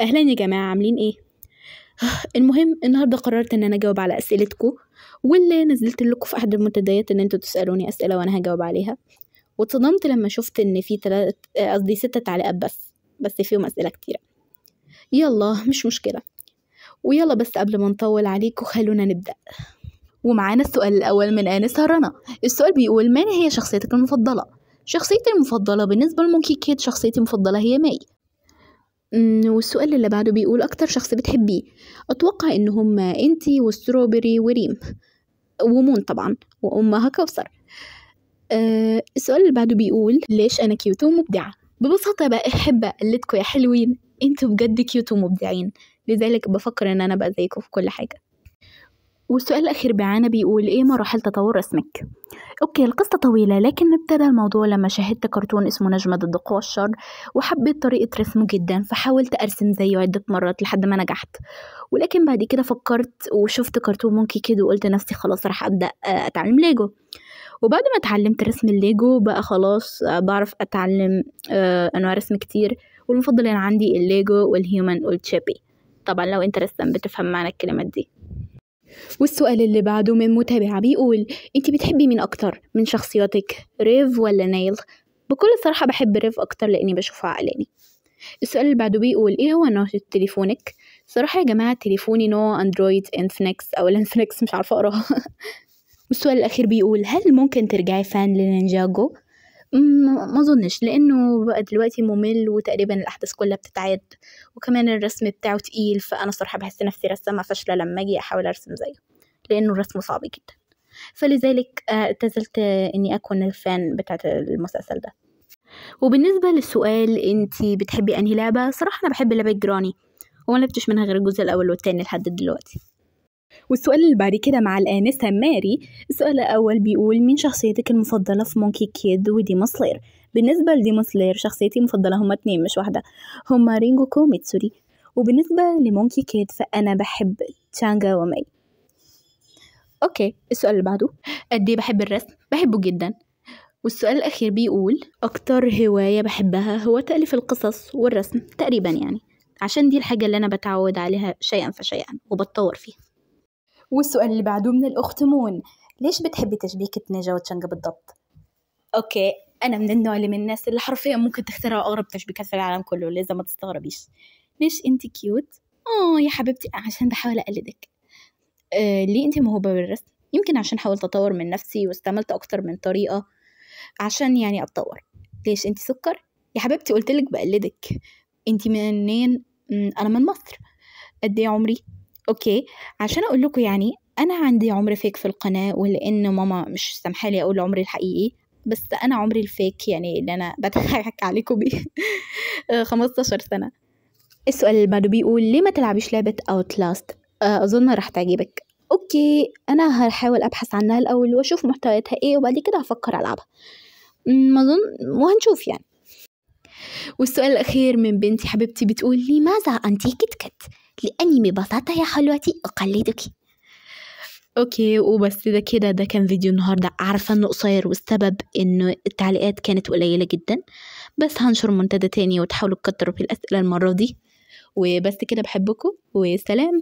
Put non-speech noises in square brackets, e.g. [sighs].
اهلا يا جماعه عاملين ايه [sighs] المهم النهارده قررت ان انا اجاوب على اسئلتكم واللي نزلت لكم في احد المنتديات ان انتوا تسالوني اسئله وانا هجاوب عليها واتصدمت لما شفت ان في تلات آه، قصدي ستة تعليقات بس بس فيهم اسئله كتيره يلا مش مشكله ويلا بس قبل ما نطول عليكم خلونا نبدا ومعانا السؤال الاول من انس هرنا السؤال بيقول من هي شخصيتك المفضله شخصيتي المفضله بالنسبه لمونكي كيت شخصيتي المفضله هي ماي والسؤال اللي بعده بيقول أكتر شخص بتحبيه أتوقع إن هما أنتي وستروبري وريم ومون طبعا وأمها كوثر أه السؤال اللي بعده بيقول ليش أنا كيوت ومبدعة ببساطة بحب أقلدكم يا حلوين انتوا بجد كيوت ومبدعين لذلك بفكر ان انا ابقى زيكم في كل حاجه والسؤال الأخير بعانا بيقول إيه مراحل تطور اسمك؟ أوكي القصة طويلة لكن ابتدى الموضوع لما شاهدت كرتون اسمه نجمة ضد قوى الشر وحبيت طريقة رسمه جدا فحاولت أرسم زيه عدة مرات لحد ما نجحت ولكن بعد كده فكرت وشفت كرتون مونكي كيد وقلت نفسي خلاص راح أبدأ آه، أتعلم ليجو وبعد ما اتعلمت رسم الليجو بقى خلاص آه، بعرف أتعلم آه، أنواع رسم كتير والمفضلين عندي الليجو والهيومن والتشيبي طبعا لو انت رسام بتفهم معنى الكلمات دي والسؤال اللي بعده من متابعة بيقول انت بتحبي مين اكتر من شخصياتك ريف ولا نايل بكل صراحة بحب ريف اكتر لاني بشوفها عقلاني السؤال اللي بعده بيقول ايه هو نوع تليفونك صراحة يا جماعة تليفوني نوع اندرويد انفنكس او الانفنكس مش عارفة اقراها [laughs] والسؤال الأخير بيقول هل ممكن ترجعي فان لنينجاجو؟ ما اظنش لانه بقى دلوقتي ممل وتقريبا الاحداث كلها بتتعاد وكمان الرسم بتاعه تقيل فانا صراحه بحس نفسي رسامه فاشله لما اجي احاول ارسم زيه لانه الرسم صعب جدا فلذلك آه، اعتزلت اني اكون الفان بتاعه المسلسل ده وبالنسبه للسؤال انت بتحبي انهي لعبه صراحه انا بحب لعبه جراني وما لعبتش منها غير الجزء الاول والتاني لحد دلوقتي والسؤال اللي بعد كده مع الآنسة ماري السؤال الأول بيقول مين شخصيتك المفضلة في مونكي كيد وديمون سلاير بالنسبة لديمون سلاير شخصيتي المفضلة هما اتنين مش واحدة هما رينجو كوميتسوري وبالنسبة لمونكي كيد فأنا بحب تشانجا وماي أوكي السؤال اللي بعده قد إيه بحب الرسم بحبه جدا والسؤال الأخير بيقول أكتر هواية بحبها هو تأليف القصص والرسم تقريبا يعني عشان دي الحاجة اللي أنا بتعود عليها شيئا فشيئا وبتطور فيها والسؤال اللي بعده من الأخت مون ليش بتحبي تشبيكة نجا وتشنقة بالضبط؟ أوكي أنا من النوع اللي من الناس اللي حرفيا ممكن تخترع أغرب تشبيكات في العالم كله لذا ما تستغربيش ليش أنت كيوت؟ آه يا حبيبتي عشان بحاول أقلدك آه ليه أنت موهوبة بالرسم؟ يمكن عشان حاولت أطور من نفسي واستعملت أكتر من طريقة عشان يعني أتطور ليش أنت سكر؟ يا حبيبتي قلتلك بقلدك أنت منين؟ أنا من مصر قد إيه عمري؟ اوكي عشان اقول لكم يعني انا عندي عمر فيك في القناه ولان ماما مش سامحه لي اقول عمري الحقيقي بس انا عمري الفيك يعني اللي انا [laughs] بضحك عليكم بيه 15 آه، سنه السؤال اللي بعده بيقول ليه ما تلعبيش لعبه اوتلاست آه، اظن راح تعجبك اوكي انا هحاول ابحث عنها الاول واشوف محتوياتها ايه وبعد كده هفكر العبها ما اظن وهنشوف يعني والسؤال الاخير من بنتي حبيبتي بتقول لماذا انت كتكت لأني ببساطة يا حلوتي أقلدك اوكي وبس ده كده ده كان فيديو النهارده عارفه انه قصير والسبب انه التعليقات كانت قليله جدا بس هنشر منتدى تاني وتحاولوا تكتروا في الاسئله المره دي وبس كده بحبكم وسلام